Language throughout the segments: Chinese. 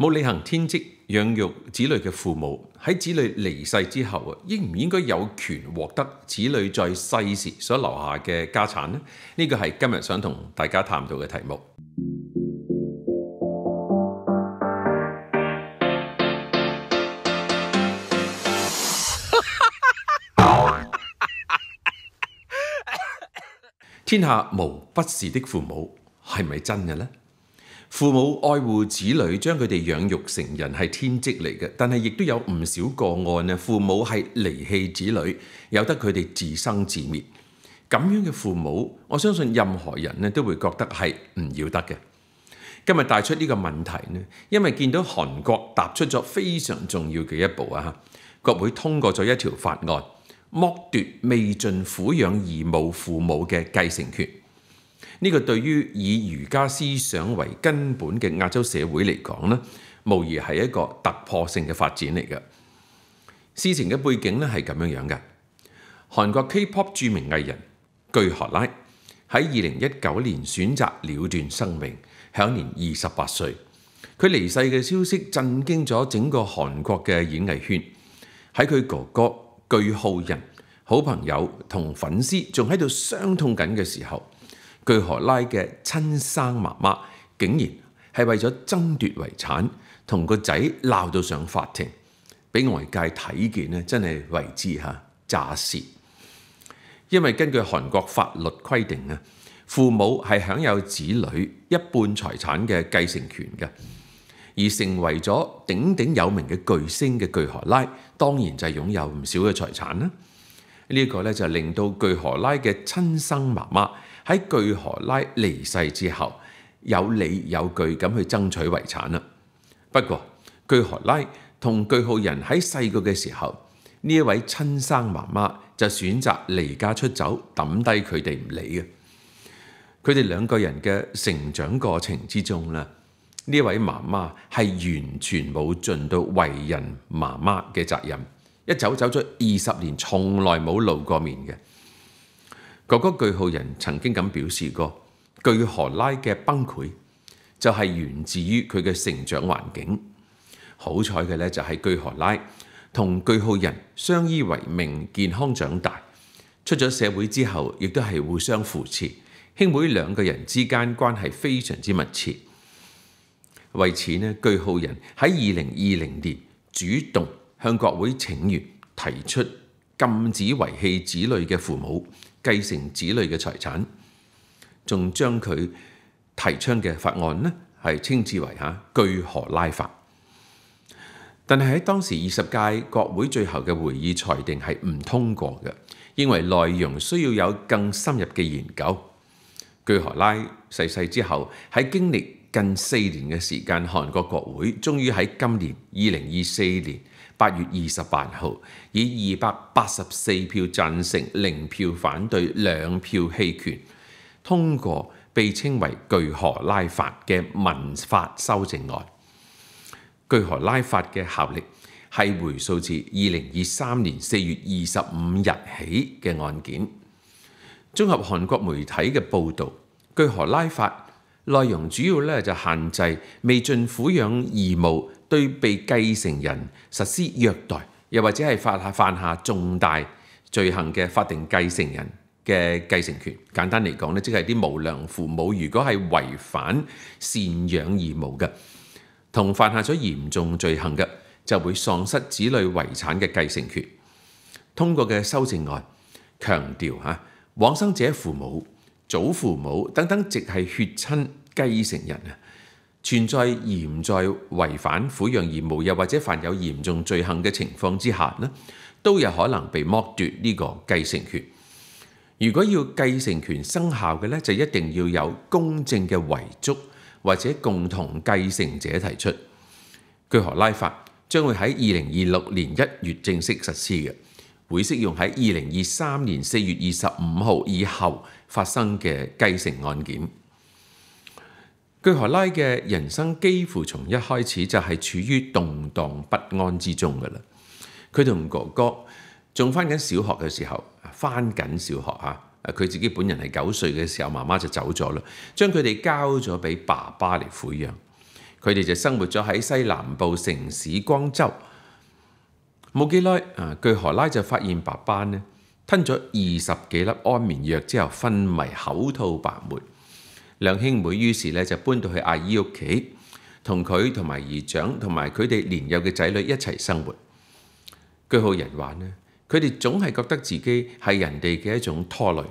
冇履行天職養育子女嘅父母，喺子女離世之後啊，應唔應該有權獲得子女在世時所留下嘅家產呢？呢個係今日想同大家探讨嘅題目。天下無不是的父母係咪真嘅呢？父母爱护子女，将佢哋养育成人系天职嚟嘅。但系亦都有唔少个案咧，父母系离弃子女，由得佢哋自生自灭。咁样嘅父母，我相信任何人咧都会觉得系唔要得嘅。今日带出呢个问题呢，因为见到韩国踏出咗非常重要嘅一步啊！国会通过咗一条法案，剥夺未尽抚养义务父母嘅继承权。呢個對於以儒家思想為根本嘅亞洲社會嚟講呢無疑係一個突破性嘅發展嚟嘅。事情嘅背景呢係咁樣樣嘅。韓國 K-pop 著名藝人具荷拉喺二零一九年選擇了斷生命，享年二十八歲。佢離世嘅消息震驚咗整個韓國嘅演藝圈。喺佢哥哥、具浩人、好朋友同粉絲仲喺度傷痛緊嘅時候。巨荷拉嘅親生媽媽竟然係為咗爭奪遺產，同個仔鬧到上法庭，俾外界睇見咧，真係為之嚇诈舌。因為根據韓國法律規定啊，父母係享有子女一半財產嘅繼承權嘅，而成為咗鼎鼎有名嘅巨星嘅巨荷拉，當然就係擁有唔少嘅財產啦。呢個咧就令到巨荷拉嘅親生媽媽。喺巨荷拉离世之后，有理有据咁去争取遗产啦。不过巨荷拉同巨浩人喺细个嘅时候，呢一位亲生妈妈就选择离家出走，抌低佢哋唔理嘅。佢哋两个人嘅成长过程之中啦，呢位妈妈系完全冇尽到为人妈妈嘅责任，一走走咗二十年，从来冇露过面嘅。哥哥句號人曾經咁表示過，句荷拉嘅崩潰就係源自於佢嘅成長環境。好彩嘅咧，就係句荷拉同句號人相依為命，健康長大。出咗社會之後，亦都係互相扶持，兄妹兩個人之間關係非常之密切。為此呢，句號人喺二零二零年主動向國會請願，提出。禁止遺棄子女嘅父母繼承子女嘅財產，仲將佢提倡嘅法案呢係稱之為嚇巨河拉法。但係喺當時二十屆國會最後嘅會議裁定係唔通過嘅，認為內容需要有更深入嘅研究。巨河拉逝世之後，喺經歷近四年嘅時間，韓國國會終於喺今年二零二四年。八月二十八號，以二百八十四票贊成、零票反對、兩票棄權通過，被稱為《巨河拉法》嘅民法修正案。《巨河拉法》嘅效力係回溯至二零二三年四月二十五日起嘅案件。綜合韓國媒體嘅報導，《巨河拉法》內容主要咧就限制未盡撫養義務。對被繼承人實施虐待，又或者係犯下犯下重大罪行嘅法定繼承人嘅繼承權，簡單嚟講咧，即係啲無良父母，如果係違反善養義務嘅，同犯下咗嚴重罪行嘅，就會喪失子女遺產嘅繼承權。通過嘅修正案強調吓，往生者父母、祖父母等等，即係血親繼承人啊！存在嚴在違反苦養義務，又或者犯有嚴重罪行嘅情況之下呢都有可能被剝奪呢個繼承權。如果要繼承權生效嘅呢，就一定要有公正嘅遺囑或者共同繼承者提出。據荷拉法將會喺二零二六年一月正式實施嘅，會適用喺二零二三年四月二十五號以後發生嘅繼承案件。巨荷拉嘅人生几乎从一开始就系处于动荡不安之中噶啦。佢同哥哥仲翻紧小学嘅时候，翻紧小学啊！佢自己本人系九岁嘅时候，妈妈就走咗啦，将佢哋交咗俾爸爸嚟抚养。佢哋就生活咗喺西南部城市光州。冇几耐啊，巨荷拉就发现爸爸呢吞咗二十几粒安眠药之后昏迷口吐白沫。兩兄妹於是咧就搬到去阿姨屋企，同佢同埋姨丈同埋佢哋年幼嘅仔女一齊生活。句號人話咧，佢哋總係覺得自己係人哋嘅一種拖累。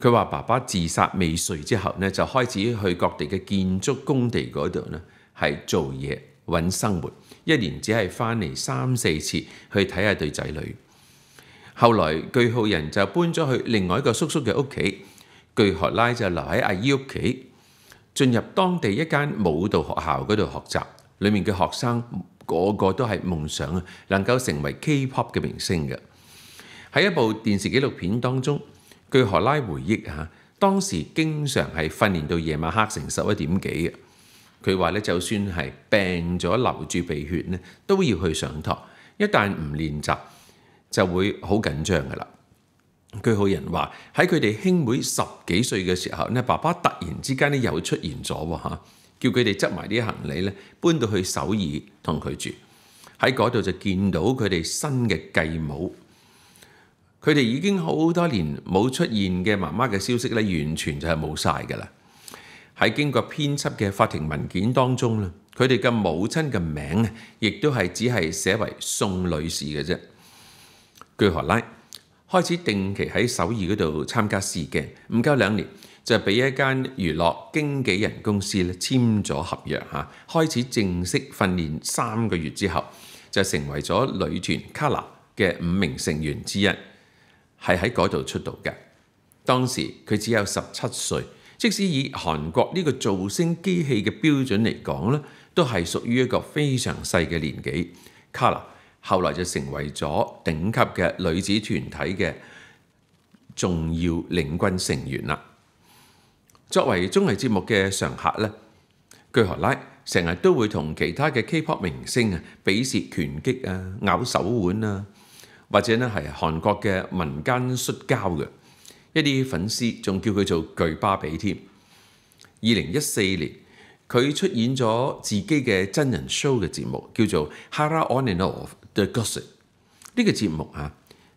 佢話爸爸自殺未遂之後咧，就開始去各地嘅建築工地嗰度咧係做嘢揾生活，一年只係翻嚟三四次去睇下對仔女。後來句號人就搬咗去另外一個叔叔嘅屋企。巨荷拉就留喺阿姨屋企，進入當地一間舞蹈學校嗰度學習。裡面嘅學生個個都係夢想啊，能夠成為 K-pop 嘅明星嘅。喺一部電視紀錄片當中，巨荷拉回憶嚇，當時經常係訓練到夜晚黑成十一點幾嘅。佢話咧，就算係病咗流住鼻血咧，都要去上堂。一旦唔練習，就會好緊張噶啦。句好人話喺佢哋兄妹十幾歲嘅時候咧，爸爸突然之間咧又出現咗喎叫佢哋執埋啲行李咧搬到去首爾同佢住。喺嗰度就見到佢哋新嘅繼母。佢哋已經好多年冇出現嘅媽媽嘅消息咧，完全就係冇晒㗎啦。喺經過編輯嘅法庭文件當中咧，佢哋嘅母親嘅名亦都係只係寫為宋女士嘅啫。據荷拉。開始定期喺首爾嗰度參加試鏡，唔夠兩年就俾一間娛樂經紀人公司咧簽咗合約嚇，開始正式訓練三個月之後就成為咗女團卡 a r 嘅五名成員之一，係喺嗰度出道嘅。當時佢只有十七歲，即使以韓國呢個造星機器嘅標準嚟講咧，都係屬於一個非常細嘅年紀。卡 a r 後來就成為咗頂級嘅女子團體嘅重要領軍成員啦。作為綜藝節目嘅常客咧，據何拉成日都會同其他嘅 K-pop 明星啊比試拳擊啊咬手腕啊，或者咧係韓國嘅民間摔跤嘅一啲粉絲仲叫佢做巨巴比添。二零一四年佢出演咗自己嘅真人 show 嘅節目，叫做《Hara On and Off》。gossip 呢個節目啊，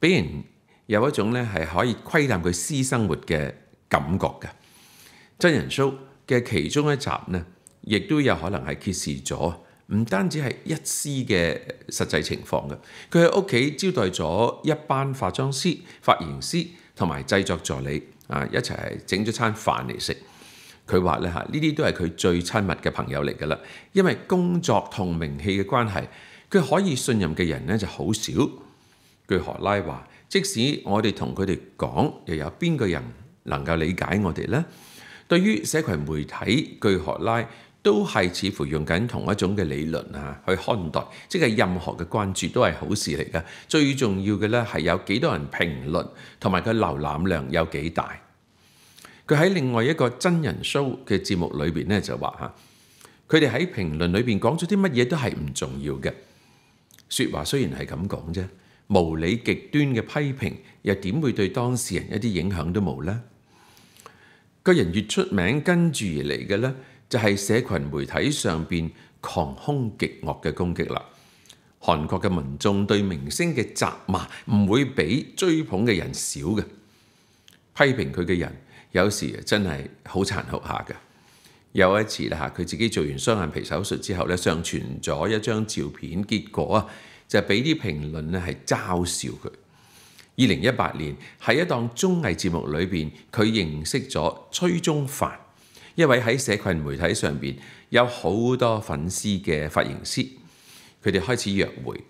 俾人有一種咧係可以窺探佢私生活嘅感覺嘅。真人 show 嘅其中一集呢，亦都有可能係揭示咗，唔單止係一絲嘅實際情況嘅。佢喺屋企招待咗一班化妝師、髮型師同埋製作助理啊，一齊整咗餐飯嚟食。佢話咧嚇，呢啲都係佢最親密嘅朋友嚟噶啦，因為工作同名氣嘅關係。佢可以信任嘅人咧就好少。據荷拉話，即使我哋同佢哋講，又有邊個人能夠理解我哋呢？對於社群媒體，據荷拉都係似乎用緊同一種嘅理論啊，去看待，即係任何嘅關注都係好事嚟噶。最重要嘅咧係有幾多人評論，同埋佢瀏覽量有幾大。佢喺另外一個真人 show 嘅節目裏边咧就話吓，佢哋喺評論裏边講咗啲乜嘢都係唔重要嘅。说話雖然係咁講啫，無理極端嘅批評又點會對當事人一啲影響都冇呢？個人越出名，跟住而嚟嘅咧就係社群媒體上边狂凶極惡嘅攻擊啦。韓國嘅民眾對明星嘅責罵唔會比追捧嘅人少嘅，批評佢嘅人有時真係好殘酷下嘅。有一次啦嚇，佢自己做完雙眼皮手術之後咧，上傳咗一張照片，結果啊，就俾啲評論咧係嘲笑佢。二零一八年喺一檔綜藝節目裏邊，佢認識咗崔中凡，一位喺社群媒體上邊有好多粉絲嘅髮型師。佢哋開始約會，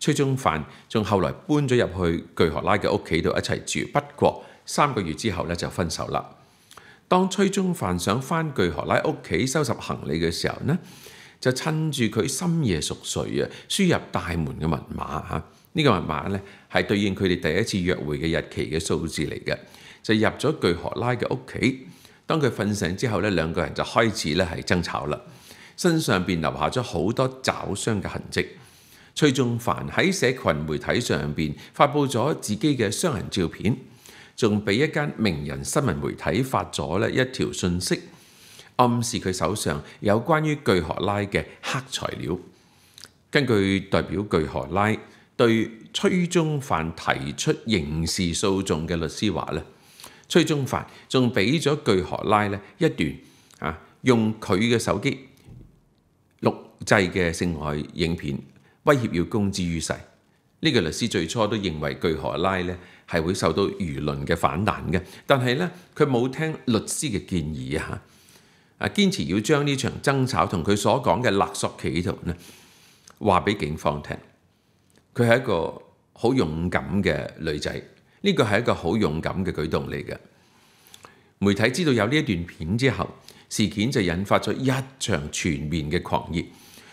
崔中凡仲後來搬咗入去巨學拉嘅屋企度一齊住，不過三個月之後咧就分手啦。當崔中凡想翻巨荷拉屋企收拾行李嘅時候呢，就趁住佢深夜熟睡啊，輸入大門嘅密碼嚇。呢個密碼呢，係對應佢哋第一次約會嘅日期嘅數字嚟嘅，就入咗巨荷拉嘅屋企。當佢瞓醒之後呢，兩個人就開始咧係爭吵啦，身上邊留下咗好多爪傷嘅痕跡。崔中凡喺社群媒體上邊發布咗自己嘅傷痕照片。仲俾一間名人新聞媒體發咗咧一條訊息，暗示佢手上有關於巨荷拉嘅黑材料。根據代表巨荷拉對崔中煥提出刑事訴訟嘅律師話咧，崔中煥仲俾咗巨荷拉咧一段啊用佢嘅手機錄製嘅性愛影片，威脅要公之於世。呢個律師最初都認為巨荷拉咧。係會受到輿論嘅反彈嘅，但係咧，佢冇聽律師嘅建議啊！啊，堅持要將呢場爭吵同佢所講嘅勒索企圖呢，話俾警方聽。佢係一個好勇敢嘅女仔，呢個係一個好勇敢嘅舉動嚟嘅。媒體知道有呢一段片之後，事件就引發咗一場全面嘅狂熱。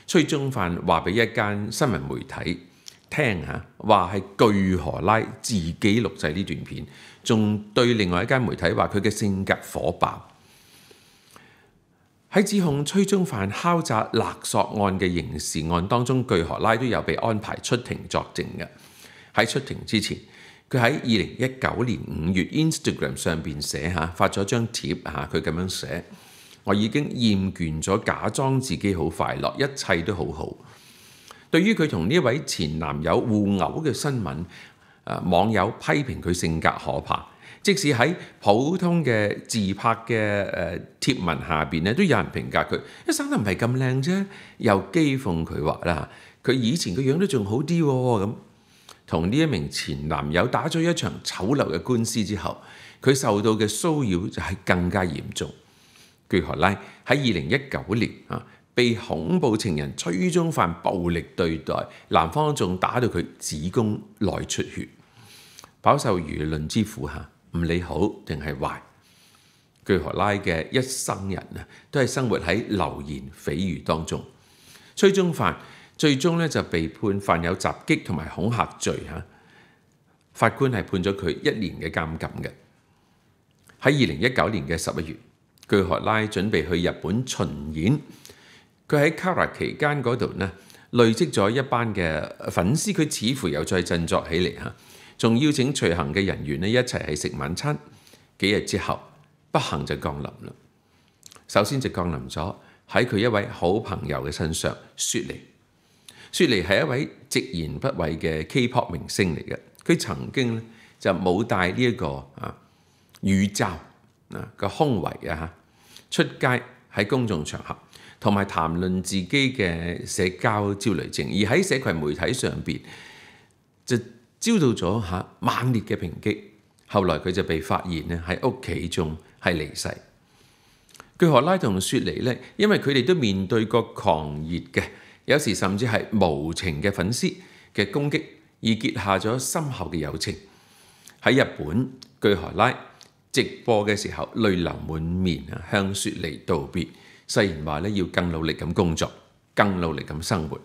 崔中犯話俾一間新聞媒體。聽下話係巨荷拉自己錄製呢段片，仲對另外一間媒體話佢嘅性格火爆。喺指控崔中犯敲詐勒索案嘅刑事案當中，巨荷拉都有被安排出庭作證嘅。喺出庭之前，佢喺二零一九年五月 Instagram 上邊寫嚇發咗張貼嚇，佢咁樣寫：我已經厭倦咗假裝自己好快樂，一切都好好。對於佢同呢位前男友互毆嘅新聞，誒網友批評佢性格可怕。即使喺普通嘅自拍嘅誒貼文下邊咧，都有人評價佢，一生得唔係咁靚啫，又讥諷佢話啦，佢以前個樣都仲好啲咁。同呢一名前男友打咗一場醜陋嘅官司之後，佢受到嘅騷擾就係更加嚴重。據荷拉喺二零一九年啊。被恐怖情人崔中范暴力對待，男方仲打到佢子宮內出血，飽受輿論之苦嚇。唔理好定係壞，巨荷拉嘅一生人啊，都係生活喺流言蜚語當中。崔中范最終咧就被判犯有襲擊同埋恐嚇罪嚇，法官係判咗佢一年嘅監禁嘅。喺二零一九年嘅十一月，巨荷拉準備去日本巡演。佢喺 Kara 期間嗰度呢，累積咗一班嘅粉絲。佢似乎又再振作起嚟嚇，仲邀請隨行嘅人員呢一齊喺食晚餐。幾日之後不幸就降臨啦。首先就降臨咗喺佢一位好朋友嘅身上，雪梨。雪梨係一位直言不諱嘅 K-pop 明星嚟嘅。佢曾經呢就冇帶呢一個啊宇宙啊個胸圍啊出街喺公眾場合。同埋談論自己嘅社交焦慮症，而喺社群媒體上邊就遭到咗嚇猛烈嘅抨擊。後來佢就被發現咧喺屋企中係離世。巨荷拉同雪梨咧，因為佢哋都面對過狂熱嘅，有時甚至係無情嘅粉絲嘅攻擊，而結下咗深厚嘅友情。喺日本，巨荷拉直播嘅時候淚流滿面啊，向雪梨道別。誓言話咧要更努力咁工作，更努力咁生活。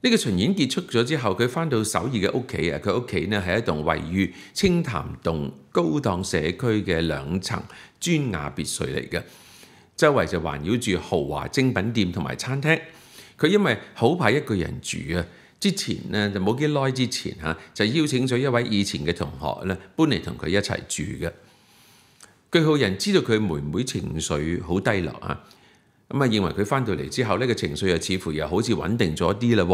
呢個巡演結束咗之後，佢翻到首爾嘅屋企啊！佢屋企呢係一棟位於清潭洞高檔社區嘅兩層砖瓦別墅嚟嘅，周圍就環繞住豪華精品店同埋餐廳。佢因為好怕一個人住啊！之前呢，就冇幾耐之前嚇，就邀請咗一位以前嘅同學咧搬嚟同佢一齊住嘅。巨浩人知道佢妹妹情緒好低落啊，咁啊認為佢翻到嚟之後呢個情緒又似乎又好似穩定咗啲啦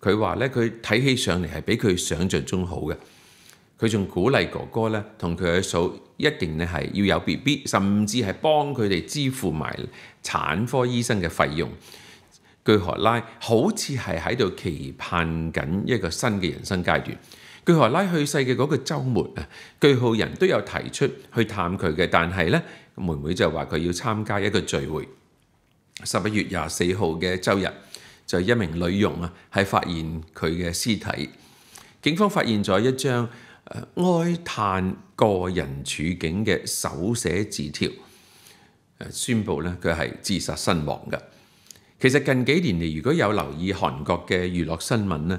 喎佢話咧，佢睇起上嚟係比佢想象中好嘅。佢仲鼓勵哥哥咧，同佢嘅嫂一定咧係要有 BB，甚至係幫佢哋支付埋產科醫生嘅費用。據荷拉好似係喺度期盼緊一個新嘅人生階段。據荷拉去世嘅嗰個週末啊，據號人都有提出去探佢嘅，但係咧妹妹就話佢要參加一個聚會。十一月廿四號嘅週日，就一名女佣啊，係發現佢嘅屍體。警方發現咗一張誒哀嘆個人處境嘅手寫字條，誒宣佈咧佢係自殺身亡嘅。其實近幾年嚟，如果有留意韓國嘅娛樂新聞咧。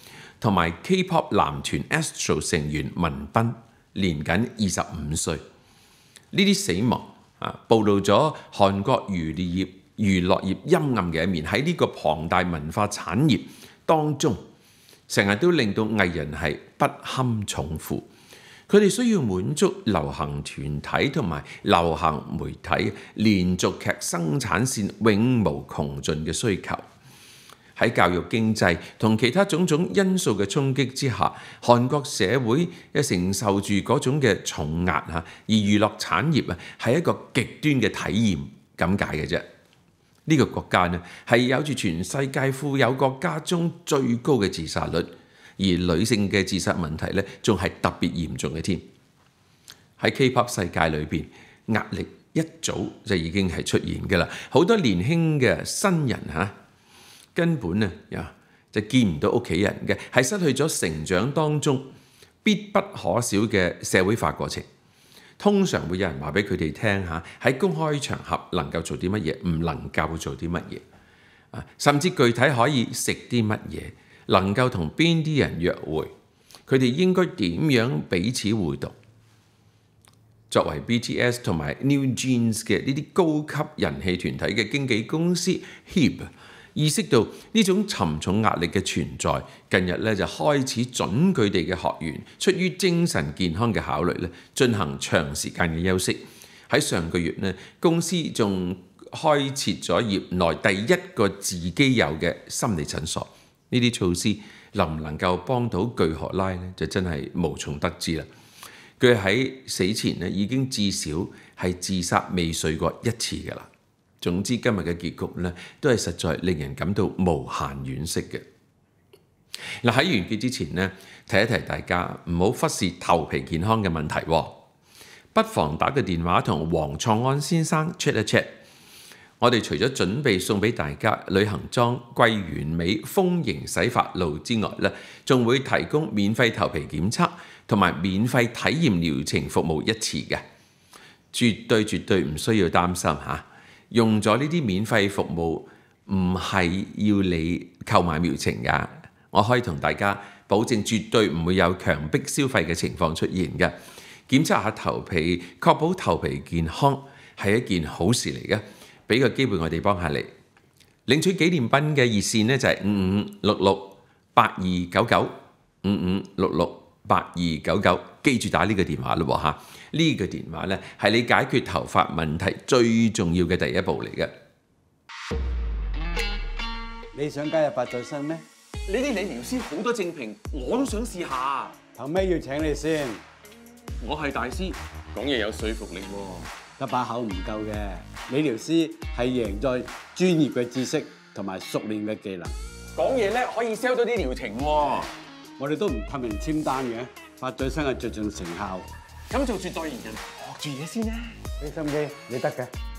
同埋 K-pop 男團 ASTRO 成員文斌，年僅二十五歲，呢啲死亡啊，暴露咗韓國娛樂業陰暗嘅一面。喺呢個龐大文化產業當中，成日都令到藝人係不堪重負。佢哋需要滿足流行團體同埋流行媒體連續劇生產線永無窮盡嘅需求。喺教育、經濟同其他種種因素嘅衝擊之下，韓國社會又承受住嗰種嘅重壓嚇，而娛樂產業啊係一個極端嘅體驗咁解嘅啫。呢個國家呢係有住全世界富有國家中最高嘅自殺率，而女性嘅自殺問題呢仲係特別嚴重嘅添。喺 K-pop 世界裏邊，壓力一早就已經係出現嘅啦。好多年輕嘅新人嚇。根本啊呀，就見唔到屋企人嘅，係失去咗成長當中必不可少嘅社會化過程。通常會有人話俾佢哋聽嚇，喺公開場合能夠做啲乜嘢，唔能夠做啲乜嘢啊，甚至具體可以食啲乜嘢，能夠同邊啲人約會，佢哋應該點樣彼此互動。作為 BTS 同埋 New Jeans 嘅呢啲高級人氣團體嘅經紀公司 Hip。意識到呢種沉重壓力嘅存在，近日咧就開始準佢哋嘅學員，出於精神健康嘅考慮咧，進行長時間嘅休息。喺上個月咧，公司仲開設咗業內第一個自己有嘅心理診所。呢啲措施能唔能夠幫到巨學拉咧，就真係無從得知啦。佢喺死前咧已經至少係自殺未遂過一次噶啦。總之，今日嘅結局咧，都係實在令人感到無限惋惜嘅。嗱，喺完結之前咧，提一提大家，唔好忽視頭皮健康嘅問題。不妨打個電話同黃創安先生 check 一 check。我哋除咗準備送俾大家旅行裝桂圓美豐盈洗髮露之外咧，仲會提供免費頭皮檢測同埋免費體驗療程服務一次嘅，絕對絕對唔需要擔心嚇。用咗呢啲免費服務，唔係要你購買苗情㗎。我可以同大家保證，絕對唔會有強迫消費嘅情況出現嘅。檢測下頭皮，確保頭皮健康係一件好事嚟嘅，俾個機會我哋幫下你。領取紀念品嘅熱線咧就係五五六六八二九九五五六六。八二九九，記住打呢個電話咯喎嚇！呢個電話咧係你解決頭髮問題最重要嘅第一步嚟嘅。你想加入八進生咩？呢啲理疗師好多正評，我都想試下。凭咩要請你先？我係大師，講嘢有說服力喎，一把口唔夠嘅理疗師係贏在專業嘅知識同埋熟練嘅技能。講嘢咧可以 sell 咗啲療程喎。我哋都唔透明簽單嘅，發最新嘅着盡成效。咁做絕代言人學住嘢先啦，你心機你得嘅。